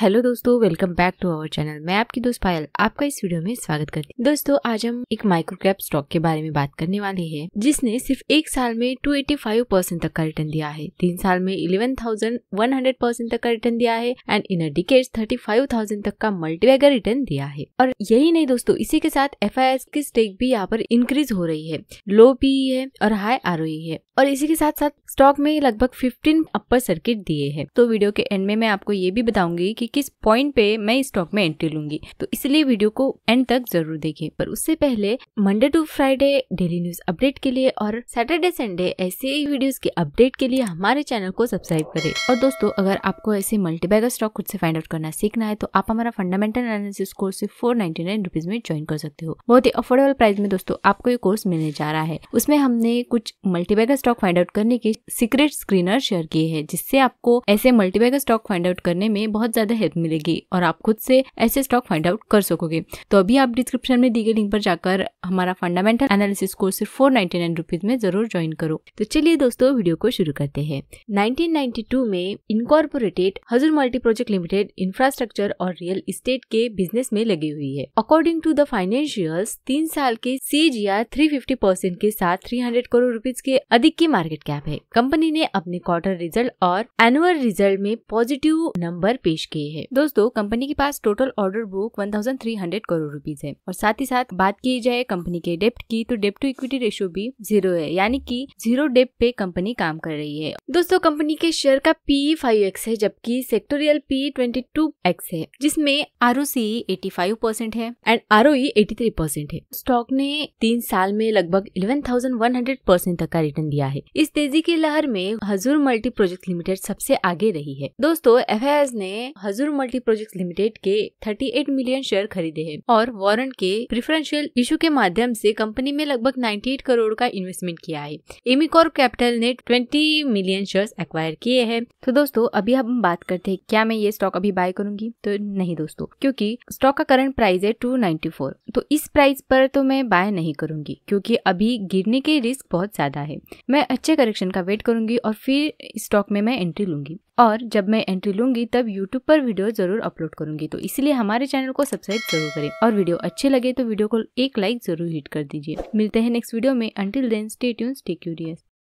hello दोस्तों welcome back to our channel मैं आपकी दोस्त पायल आपका इस वीडियो में स्वागत करती हूँ दोस्तों आज हम एक कैप स्टॉक के बारे में बात करने वाले हैं जिसने सिर्फ एक साल में 285 परसेंट तक का रिटर्न दिया है तीन साल में 11,100 परसेंट तक का रिटर्न दिया है एंड इन डिकेट थर्टी तक का मल्टीबैगर रिटर्न दिया है और यही नहीं दोस्तों इसी के साथ एफ की स्टेक भी यहाँ पर इंक्रीज हो रही है लो पी e है और हाई आर e है और इसी के साथ साथ स्टॉक में लगभग 15 अपर सर्किट दिए हैं तो वीडियो के एंड में मैं आपको ये भी बताऊंगी कि किस पॉइंट पे मैं इस स्टॉक में एंट्री लूंगी तो इसलिए वीडियो को एंड तक जरूर देखें पर उससे पहले Monday to Friday daily news update के लिए और सैटरडे संडे ऐसे ही वीडियोस के अपडेट के लिए हमारे चैनल को सब्सक्राइब करें और दोस्तों अगर आपको ऐसे मल्टीबैगर स्टॉक खुद से फाइंड आउट करना सीखना है तो आप हमारा फंडामेंटल एनालिसिस कोर्स सिर्फ फोर नाइन्टी नाइन रुपीज में ज्वाइन कर सकते हो बहुत ही अफोर्डेबल प्राइस में दोस्तों आपको ये कोर्स मिलने जा रहा है उसमें हमने कुछ multibagger stock stock find out करने के सीक्रेट स्क्रीनर शेयर किए हैं जिससे आपको ऐसे मल्टीबैगर स्टॉक फाइंड आउट करने में बहुत ज्यादा हेल्प मिलेगी और आप खुद से ऐसे स्टॉक फाइंड आउट कर सकोगे तो अभी आप डिस्क्रिप्शन में दी गई लिंक पर जाकर हमारा फंडामेंटल एनालिसिस कोर्स सिर्फ फोर नाइन्टी में जरूर ज्वाइन करो तो चलिए दोस्तों वीडियो को शुरू करते हैं टू में incorporated Hazoor multi project limited infrastructure और रियल इस्टेट के बिजनेस में लगी हुई है अकॉर्डिंग टू द फाइनेंशियल तीन साल के C G R three fifty percent के साथ थ्री हंड्रेड करोड़ रूपीज के अधिक बिग की मार्केट कैप है कंपनी ने अपने क्वार्टर रिजल्ट और एनुअल रिजल्ट में पॉजिटिव नंबर पेश किए हैं दोस्तों कंपनी के पास total order book 1,300 crore rupees है और साथ ही साथ बात की जाए कंपनी के डेप्ट की तो डेप्ट टू इक्विटी रेशियो भी जीरो है यानी की जीरो डेप्ट पे कंपनी काम कर रही है दोस्तों कंपनी के शेयर का पी फाइव एक्स है जबकि sectorial P twenty two X है जिसमे R O C eighty five percent है and R O eighty three percent है स्टॉक ने तीन साल में लगभग eleven thousand one hundred percent तक का रिटर्न दिया लिया है इस तेजी की लहर में हजूर मल्टी प्रोजेक्ट लिमिटेड सबसे आगे रही है दोस्तों एफ ने हजूर मल्टी प्रोजेक्ट लिमिटेड के 38 मिलियन शेयर खरीदे हैं और वारंट के प्रिफरेंशियल इशू के माध्यम से कंपनी में लगभग 98 करोड़ का इन्वेस्टमेंट किया है एमिकॉर्प कैपिटल ने 20 मिलियन शेयर एक्वायर किए हैं तो दोस्तों अभी हम बात करते हैं क्या मैं ये स्टॉक अभी बाय करूंगी तो नहीं दोस्तों क्योंकि स्टॉक का करंट प्राइस है टू तो इस प्राइस पर तो मैं बाय नहीं करूंगी क्योंकि अभी गिरने के रिस्क बहुत ज्यादा है मैं अच्छे करेक्शन का वेट करूंगी और फिर स्टॉक में मैं एंट्री लूंगी और जब मैं एंट्री लूंगी तब यूट्यूब पर वीडियो जरूर अपलोड करूंगी तो इसलिए हमारे चैनल को सब्सक्राइब जरूर करें और वीडियो अच्छे लगे तो वीडियो को एक लाइक जरूर हिट कर दीजिए मिलते हैं नेक्स्ट वीडियो में until then stay tuned stay curious